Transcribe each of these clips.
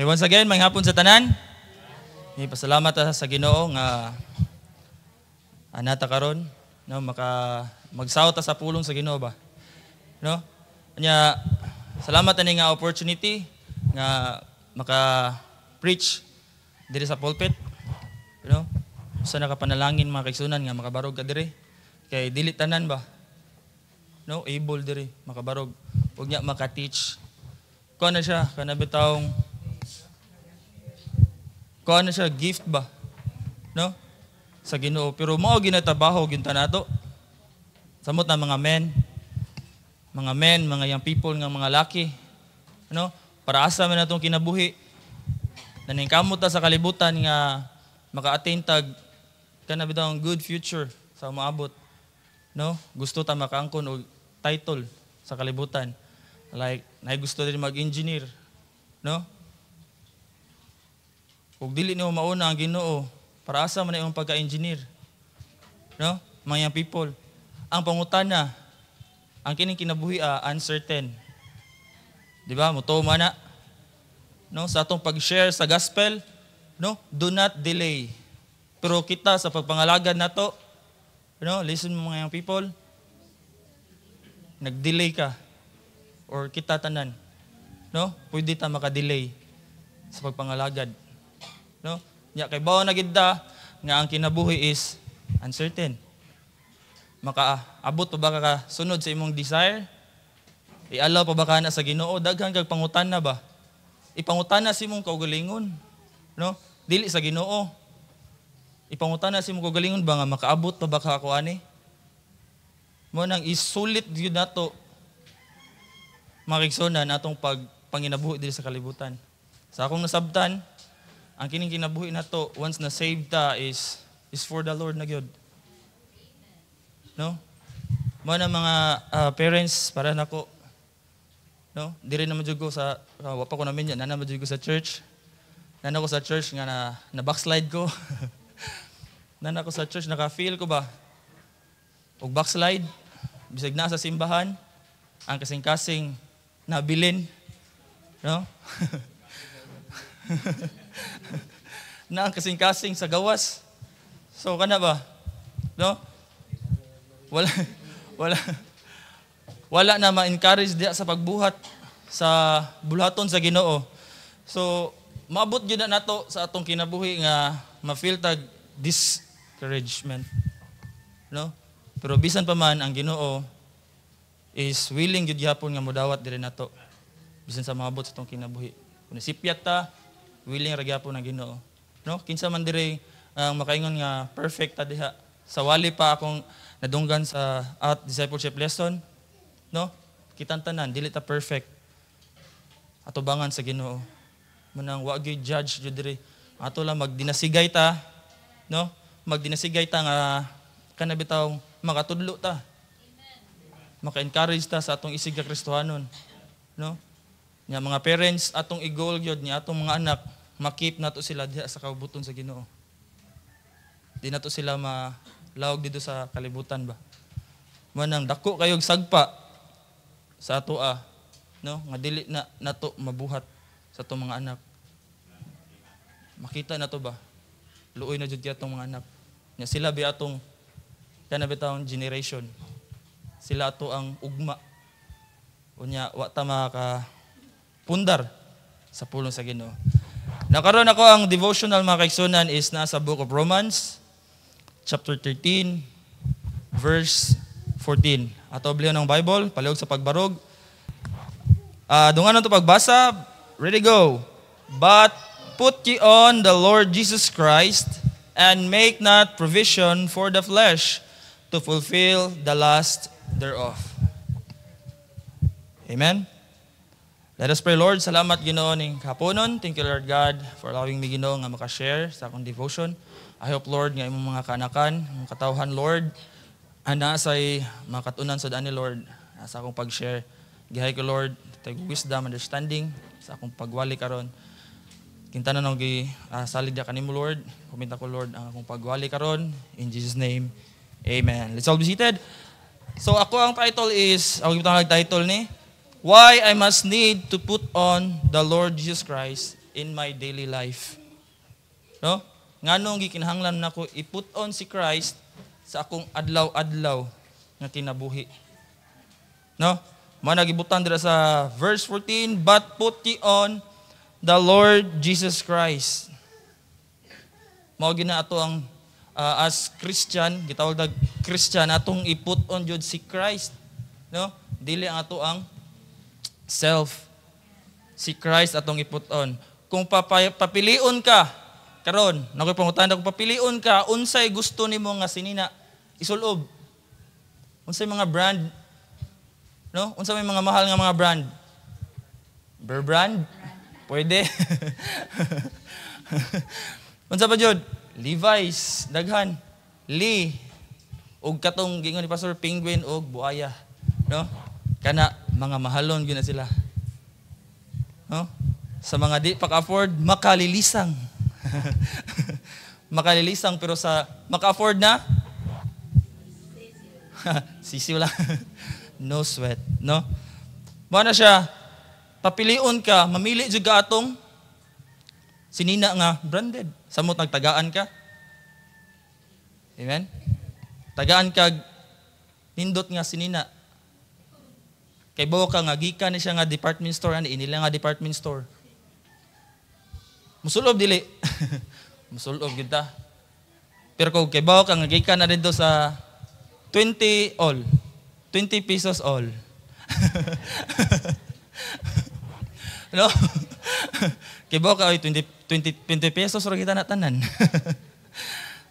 And once again, may hapon sa tanan. Hey, pasalamat ah, sa Ginoo nga anata karon no maka magsaot ah, sa pulong sa Ginoo ba. No? Anya salamat ani nga opportunity nga maka preach diri sa pulpit. You know? Sa nakapanalangin mga kaigsunan nga makabarog ka diri. Kay dili tanan ba. No, able diri makabarog. Ug nya maka-teach. Kuha na siya kanabitawong kuha na siya gift ba no sa Ginoo pero mo ginatabaho, ginta nato samot na mga men mga men mga young people nga mga laki no para asa man natong kinabuhi naningkamot ta sa kalibutan nga maka-attain tag kana bitaw good future sa maabot no gusto ta makaangkon og title sa kalibutan like nay gusto din mag-engineer no kung dili niyo mauna ang Ginoo, para asa man imong pagka-engineer. No? Mga people. Ang pangutana, ang kining kinabuhi ah, uncertain. Di ba? Mutoma na. No, sa atong pag-share sa gospel, no, do not delay. Pero kita sa pagpangalagad na to, no, listen mo mga young people, nag-delay ka or kita tanan, no, pwede ta maka-delay sa pagpangalagad. No? Nya kay bawo na gid nga ang kinabuhi is uncertain. Makaabot ah, pa ba ka sunod sa imong desire? I-allow pa ba ka na sa Ginoo daghan kag pangutan na ba? Ipangutan na si mong kaugalingon. No? Dili sa Ginoo. Ipangutan na si mong kaugalingon ba nga makaabot pa ba ka ako ani? Mo nang isulit gyud nato mga natong atong pag panginabuhi diri sa kalibutan. Sa akong nasabtan, ang kining kinabuhi na to, once na saved ta, is, is for the Lord na gyud. No? Mo na mga uh, parents, para nako, no? Di rin naman ko sa, uh, pa ko namin yan, nana ko sa church. Nana ko sa church nga na, na backslide ko. nana ko sa church, naka-feel ko ba? Og backslide, bisag na sa simbahan, ang kasing-kasing nabilin. No? na ang kasing-kasing sa gawas. So, kana ba? No? Wala, wala, wala na ma-encourage diya sa pagbuhat sa bulaton sa ginoo. So, maabot yun na nato sa atong kinabuhi nga ma-feel tag discouragement. No? Pero bisan pa man ang Ginoo is willing gyud yapon nga modawat diri nato bisan sa maabot sa atong kinabuhi. Kung nasipyat ta, willing ra gyapon ang Ginoo. No? Kinsa man diri ang uh, makaingon nga perfect ta diha. Sa wali pa akong nadunggan sa at discipleship lesson, no? Kitang tanan dili ta perfect. Atubangan sa Ginoo. Manang wa gyud judge jud diri. Ato lang magdinasigay ta, no? Magdinasigay ta nga kana makatudlo ta. Maka-encourage ta sa atong isig ka Kristohanon, no? Nya mga parents atong i-goal gyud ni atong mga anak makip nato sila diha sa kabuton sa Ginoo. Di nato sila malawog dito sa kalibutan ba. Manang dako kayog sagpa sa ato ah, no? Nga dili na nato mabuhat sa atong mga anak. Makita na to ba? Luoy na jud atong mga anak. Nya sila bi atong kanabitaon generation. Sila to ang ugma. Unya wa ta maka pundar sa pulong sa Ginoo. Nakaroon ako ang devotional mga kaigsunan is nasa Book of Romans, chapter 13, verse 14. At bliyo ng Bible, palihog sa pagbarog. Uh, Dungan na ito pagbasa, ready go. But put ye on the Lord Jesus Christ, and make not provision for the flesh to fulfill the lust thereof. Amen? Let us pray, Lord. Salamat, Ginoo, ning kapunon. Thank you, Lord God, for allowing me, Ginoo, nga maka-share sa akong devotion. I hope, Lord, nga imong mga kanakan, ang katawhan, Lord, ana say makatunan sa dani, Lord, sa akong pag-share. Gihay ko, Lord, tag wisdom, understanding, sa akong pagwali karon. Kinta na og gi uh, ah, ya kanimo Lord. Kuminta ko Lord ang akong pagwali karon in Jesus name. Amen. Let's all be seated. So ako ang title is, ako gitawag title ni why I must need to put on the Lord Jesus Christ in my daily life. No? Nganong gikinhanglan nako i-put on si Christ sa akong adlaw-adlaw nga kinabuhi. No? Managibutan dira sa verse 14, but put ye on the Lord Jesus Christ. Mao gina ato ang uh, as Christian, gitawag dag Christian atong i-put on jud si Christ. No? Dili ang ato ang Self. Si Christ atong iput on. Kung papilion ka, karon nakoy pangutan kung papilion ka, unsay gusto nimo nga sinina, isulob. Unsay mga brand, no? Unsay may mga mahal nga mga brand? Bear brand? Pwede. Unsa pa jud? Levi's, daghan. Lee, ug katong gingon ni Pastor Penguin ug buaya, no? Kana, mga mahalon gyud na sila. No? Sa mga di pag-afford, makalilisang. makalilisang pero sa maka-afford na, sisiw lang. no sweat. No? Mga na siya, papiliun ka, mamili jud ka atong sinina nga branded. sa Samot nagtagaan ka. Amen? Tagaan ka nindot nga sinina Kay bawa ka nga gikan ni siya nga department store ani inila nga department store. Musulob dili. Musulob gid ta. Pero kung kay bawa ka nga gikan na dito sa 20 all. 20 pesos all. no? kay bawa ka oy 20 20 20 pesos ra kita na tanan.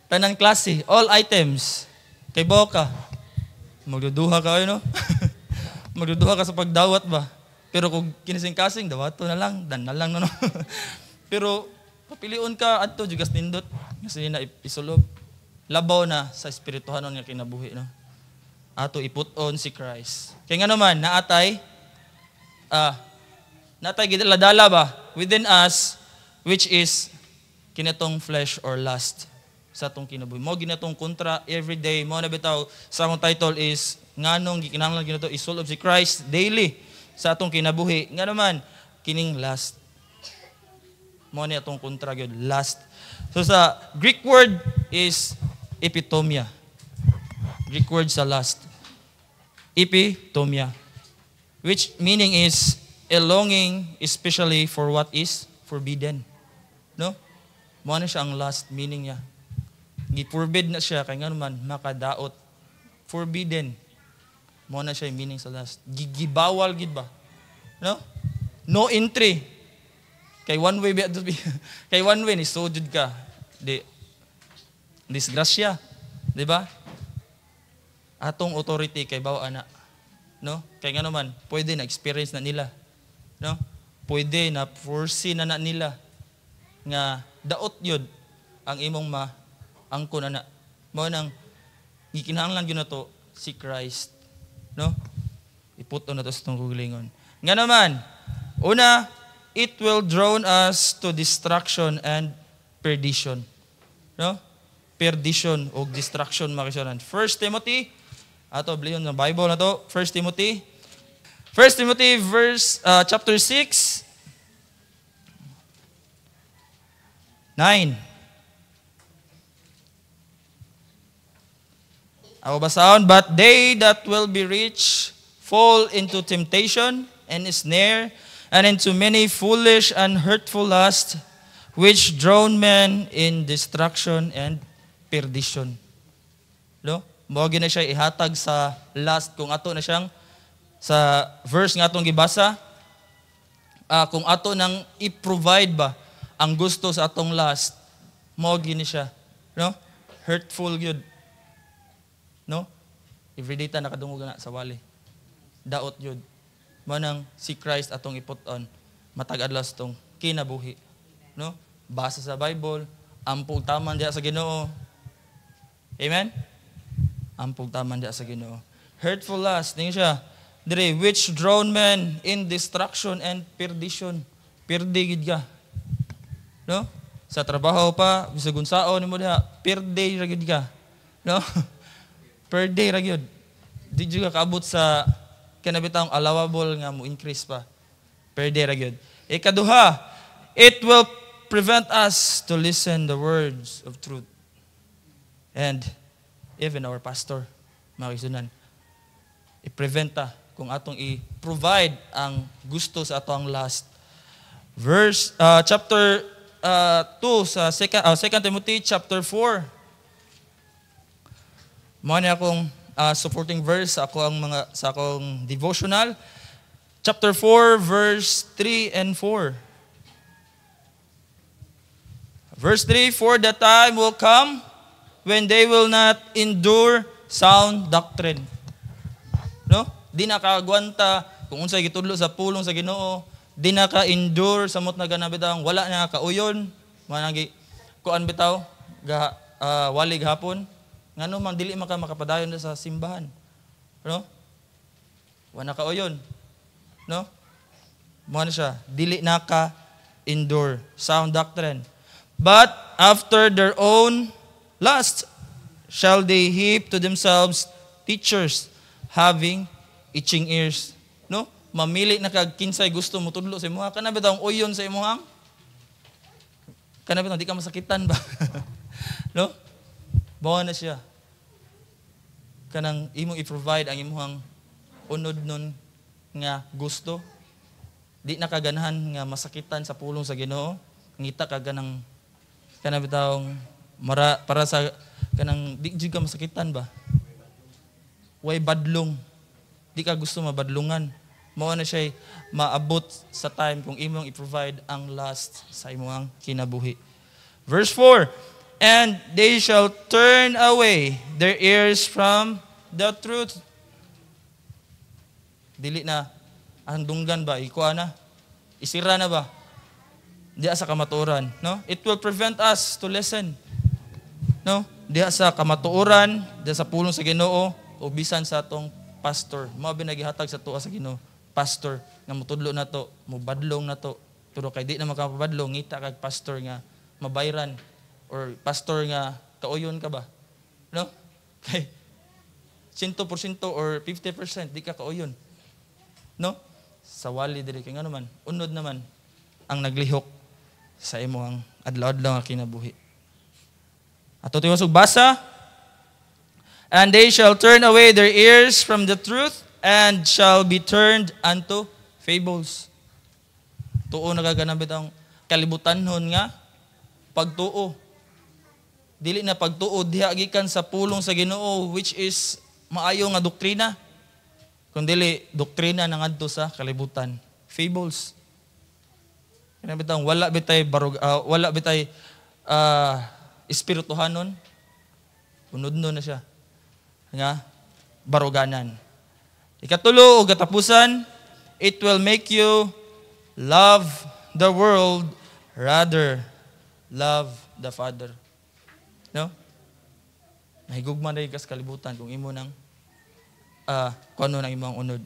tanan klase, all items. Kay bawa ka. Magduduha ka oy no? Magduduha ka sa pagdawat ba? Pero kung kinising-kasing, dawato na lang, dan na lang. No? Pero papiliun ka adto jugas nindot kasi na isulob. Labaw na sa espirituhanon nga kinabuhi. No? Ato iputon si Christ. Kaya nga naman, naatay, ah, natay gidaladala ba? Within us, which is kinitong flesh or lust sa atong kinabuhi. Mao ginatong kontra every day. Mao na bitaw sa among title is nganong gikinahanglan gina to is soul of the Christ daily sa atong kinabuhi. Nga naman kining last. Mo ni atong kontra gyud last. So sa Greek word is epitomia. Greek word sa last. Epitomia. Which meaning is a longing especially for what is forbidden. No? Mo na ano siya ang last meaning niya Giforbid na siya, kay nganuman makadaot. Forbidden. Mo na siya meaning sa last. Gigibawal gid ba? No? No entry. Kay one way, kay one way, ni sojud ka. Di, disgrasya. Di ba? Atong authority kay bawa na. No? Kay nganuman pwede na experience na nila. No? Pwede na foresee na, na nila nga daot yun ang imong ma ang kuna na mo nang gikinahanglan gyud nato si Christ no iputo na to sa tong kuglingon nga naman una it will drown us to destruction and perdition no perdition o destruction mga kasyanan. 1 Timothy, ato bliyon ng Bible na to, 1 Timothy. first Timothy verse uh, chapter 6 9 Ako basaon, But they that will be rich fall into temptation and snare, and into many foolish and hurtful lusts, which drown men in destruction and perdition. No? Mogi na siya ihatag sa last kung ato na siyang sa verse nga atong gibasa uh, kung ato nang i-provide ba ang gusto sa atong last mogi ni siya no hurtful gyud No? Every ta nakadungog na sa wali. Daot yun. Manang si Christ atong on. matag-adlas tong kinabuhi. No? Basa sa Bible, ampul taman diya sa Ginoo. Amen? Ampul taman diya sa Ginoo. Hurtful lust, tingin siya. Dire, which drown men in destruction and perdition. Pirdi gid ka. No? Sa trabaho pa, bisagunsaon nimo diha, pirdi ra gid ka. No? Per day ra gyud. Di jud kaabot sa kanabitang allowable nga mo increase pa. Per day ra gyud. Ikaduha, it will prevent us to listen the words of truth. And even our pastor, mga kisunan, i-preventa kung atong i-provide ang gusto sa atong last verse uh, chapter uh, ah, 2 sa second, uh, ah, second Timothy chapter 4 mo na akong uh, supporting verse sa ako ang mga sa akong devotional chapter 4 verse 3 and 4. Verse 3 for the time will come when they will not endure sound doctrine. No? Di nakagwanta kung unsay gitudlo sa pulong sa Ginoo, di naka-endure sa mot na ganabitang wala na kauyon, managi kuan bitaw ga uh, ah, wali gahapon nga man, dili man ka makapadayon sa simbahan. No? Wala ka o yun. No? Muna siya, dili na ka endure. Sound doctrine. But after their own lust shall they heap to themselves teachers having itching ears. No? Mamili na kag kinsay gusto mo tudlo sa imuha. Kana bitaw ang uyon sa imuhang? Kana bitaw di ka masakitan ba? no? Bawa na siya. Kanang imong i-provide ang imong unod nun nga gusto. Di na nga masakitan sa pulong sa Ginoo. Ngita ka ganang kanang bitawong mara, para sa kanang di jud ka masakitan ba? Way badlong. Di ka gusto mabadlungan. Mao na siya maabot sa time kung imong i-provide ang last sa imong kinabuhi. Verse 4, and they shall turn away their ears from the truth. Dili na, handunggan ba, ikuha na, isira na ba? Di sa kamaturan. no? It will prevent us to listen. No? Di sa kamatuoran, di sa pulong sa Ginoo, o bisan sa atong pastor. Mao binagihatag sa tuwa sa Ginoo, pastor nga mutudlo na to, mubadlong na to. Pero kay di na makabadlong ngita kag pastor nga mabayran or pastor nga, kauyon ka ba? No? Kay, 100% or 50%, di ka kauyon. No? Sa wali diri kay ano unod naman ang naglihok sa imo ang adlaw-adlaw nga kinabuhi. Ato tiwasog basa, And they shall turn away their ears from the truth and shall be turned unto fables. Tuo na kaganabit ang kalibutanhon nga pagtuo dili na pagtuod diha gikan sa pulong sa Ginoo which is maayo nga doktrina kun dili doktrina nangadto sa kalibutan fables kina bitang wala bitay barog uh, ah, wala bitay uh, espirituhanon unod na siya nga baruganan ikatulo og katapusan it will make you love the world rather love the father No? Nahigugma na kas kalibutan kung imo nang uh, kung ano nang imong unod.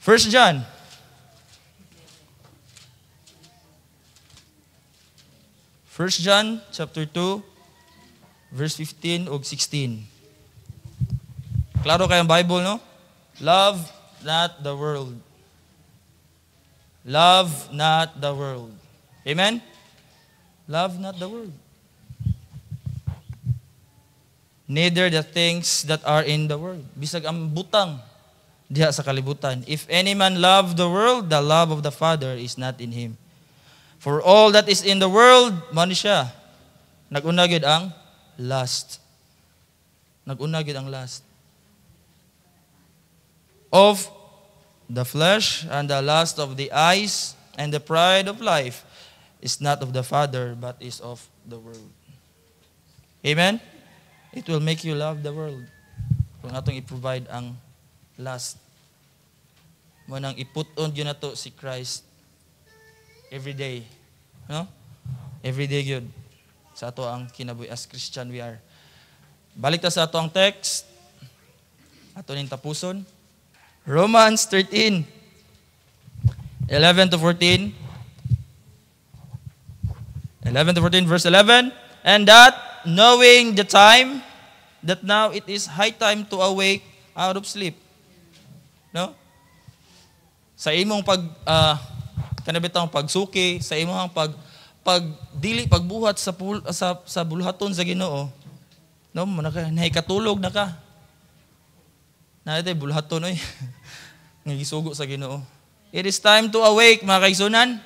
1 John First John chapter 2 verse 15 ug 16. Klaro kay ang Bible no? Love not the world. Love not the world. Amen? Love not the world neither the things that are in the world. Bisag ang butang diha sa kalibutan. If any man love the world, the love of the Father is not in him. For all that is in the world, man siya. Naguna gyud ang last. Naguna gyud ang last. Of the flesh and the lust of the eyes and the pride of life is not of the Father but is of the world. Amen. It will make you love the world. Kung atong i-provide ang last. Mo nang i-put on yun na to si Christ every day. No? Every day yun. Sa ato ang kinabuhi. As Christian we are. Balik ta sa ato ang text. Ato ning tapuson. Romans 13. 11 to 14. 11 to 14, verse 11. And that knowing the time that now it is high time to awake out of sleep. No? Sa imong pag uh, kanabitang pagsuki, sa imong pag pagdili pagbuhat sa pul, sa sa bulhaton sa Ginoo. No, naka nakatulog na ka. Na Naitay bulhaton oy. Ngigisugo sa Ginoo. It is time to awake, mga kaigsunan.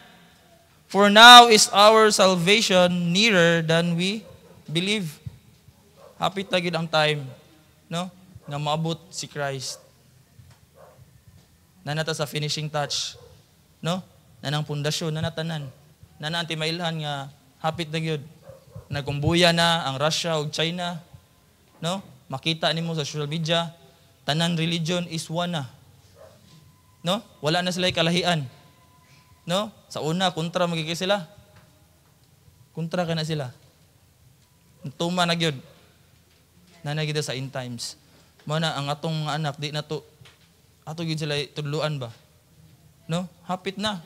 For now is our salvation nearer than we Believe. Hapit na gid ang time, no? Nga maabot si Christ. Nanata sa finishing touch, no? na nang pundasyon, na nanatanan. na ang timailhan nga hapit na gyud. Nagkumbuya na ang Russia ug China, no? Makita nimo sa social media, tanan religion is one na. No? Wala na sila kalahian. No? Sa una, kontra magiging sila. Kontra ka na sila. Tuma na gyud. Nanay kita sa in times. Mo na ang atong mga anak di na to ato gyud sila tudluan ba? No? Hapit na.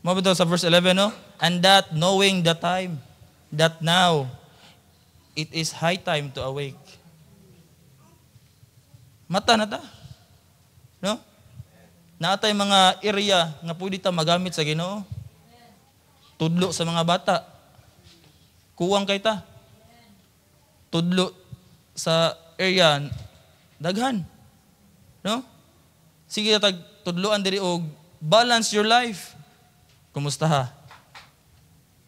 Mo ba sa verse 11 no? And that knowing the time that now it is high time to awake. Mata na ta. No? Naatay mga area nga pwede ta magamit sa Ginoo. Tudlo sa mga bata. Kuwang kay ta tudlo sa area daghan. No? Sige tag tudloan diri og balance your life. Kumusta ha?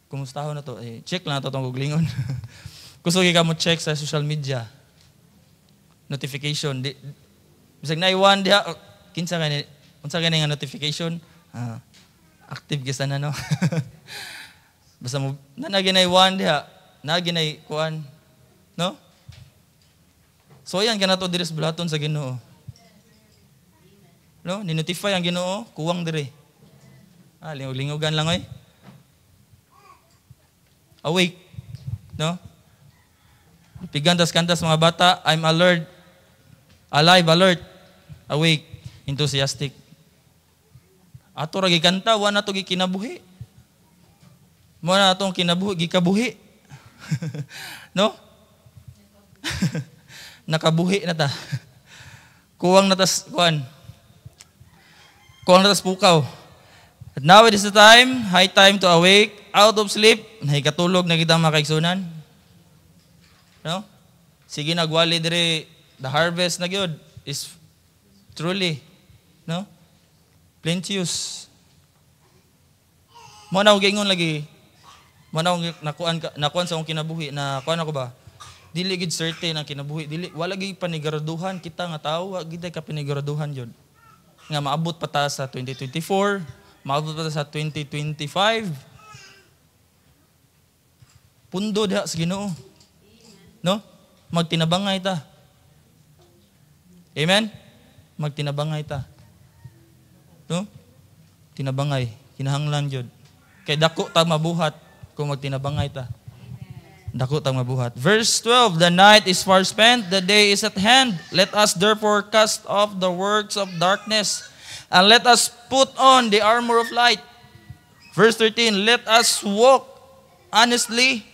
Kumusta ho na to? Eh, check lang to tong guglingon. Kusog ka mo check sa social media. Notification. Di, bisag na iwan diha kinsa kani unsa kani nga notification? Ah, active gyud na no. Basta mo na naginay one diha, naginay kuan No? So ayan, kanato diri sa sa ginoo. No? Ninotify ang ginoo, kuwang diri. Ah, lingog-lingogan lang oy. Awake. No? Pigandas-kandas mga bata, I'm alert. Alive, alert. Awake. Enthusiastic. Ato ra giganta, wa na to gikinabuhi. Mo na atong kinabuhi, gikabuhi. no? Nakabuhi na ta. Kuwang natas, kuan. Kuwang natas pukaw. But now it is the time, high time to awake, out of sleep, nahikatulog na kita makaigsunan. No? Sige nagwali dire, the harvest na gyud is truly, no? Plenteous. Mo na gingon lagi. Mo na nakuan nakuan sa akong kinabuhi na kuan ako ba? dili gid certain ang kinabuhi dili wala gid panigaraduhan kita nga tawo wa gid ka panigaraduhan jud nga maabot pa ta sa 2024 maabot pa ta sa 2025 pundo diha sa Ginoo no magtinabangay ta amen magtinabangay ta no tinabangay kinahanglan jud kay dako ta mabuhat kung magtinabangay ta Dako tang mabuhat. Verse 12, The night is far spent, the day is at hand. Let us therefore cast off the works of darkness, and let us put on the armor of light. Verse 13, Let us walk honestly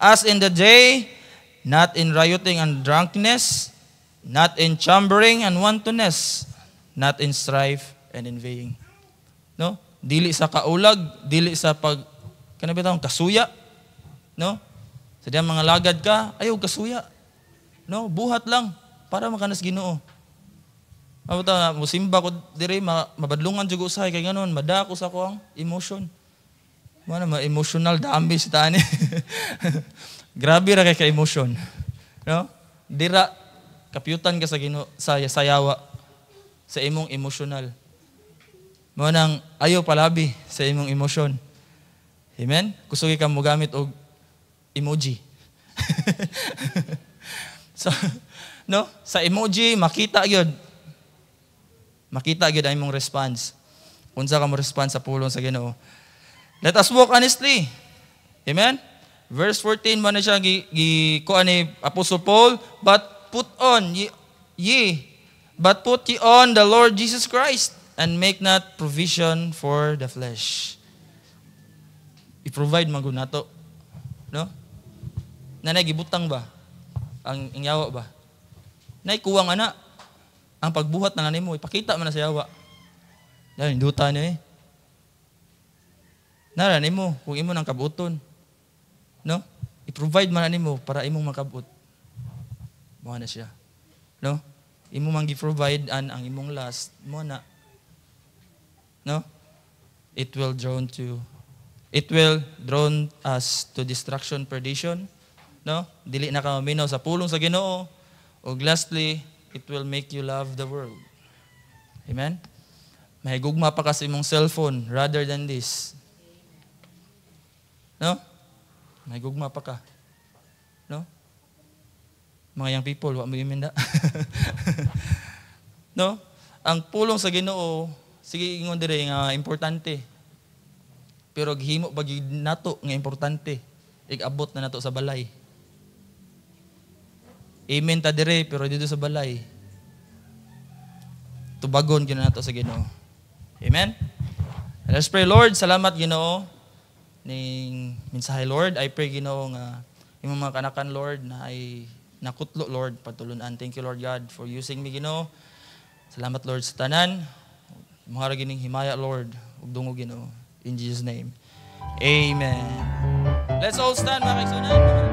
as in the day, not in rioting and drunkenness, not in chambering and wantonness, not in strife and envying. No? Dili sa kaulag, dili sa pag, kanabitang, kasuya. No? Sadya mga lagad ka, ayaw kasuya. No, buhat lang para makanas Ginoo. Mabata na musimba ko dire mabadlungan jud usahay kay ganun, madako sa ko ang emotion. Mo na emotional damage tani. Grabe ra kay ka emotion. No? Dira kapyutan ka sa Ginoo sa sayawa sa imong emotional. Mo nang ayo palabi sa imong emotion. Amen. Kusugi ka mo gamit og emoji. so, no? Sa emoji, makita yun. Makita yun ang imong response. Unsa ka mo response sa pulong sa Ginoo. Let us walk honestly. Amen? Verse 14 man na siya gi, gi kuan ni Apostle Paul, but put on ye, ye but put ye on the Lord Jesus Christ and make not provision for the flesh. I-provide man nato. No? Nanay, gibutang ba? Ang ingyawa ba? Nay, kuwang ana. Ang pagbuhat na nanay mo, ipakita mo na sa yawa. Yan, hinduta niyo eh. Nara, mo, kung imo ng kabuton. No? I-provide man mo para imong makabut. Mo na siya. No? Imo man gi-provide an ang imong last mo na. No? It will drawn to it will drawn us to destruction, perdition. No? Dili na ka maminaw sa pulong sa Ginoo. Ug lastly, it will make you love the world. Amen? Mahigugma pa kasi imong cellphone rather than this. No? Mahigugma pa ka. No? Mga young people, wa mo iminda. no? Ang pulong sa Ginoo, sige ingon dire nga importante. Pero gihimo ba nato nga importante? Igabot na nato sa balay. Amen ta dire, pero dito sa balay. Tubagon gina nato sa Ginoo. Amen? Let's pray, Lord. Salamat, Ginoo, ning mensahe, Lord. I pray, Ginoo, nga imong mga kanakan, Lord, na ay nakutlo, Lord, patulunan. Thank you, Lord God, for using me, Ginoo. Salamat, Lord, sa tanan. Mga gining himaya, Lord. Ug dungog Ginoo. In Jesus' name. Amen. Let's all stand, mga kaigsunan.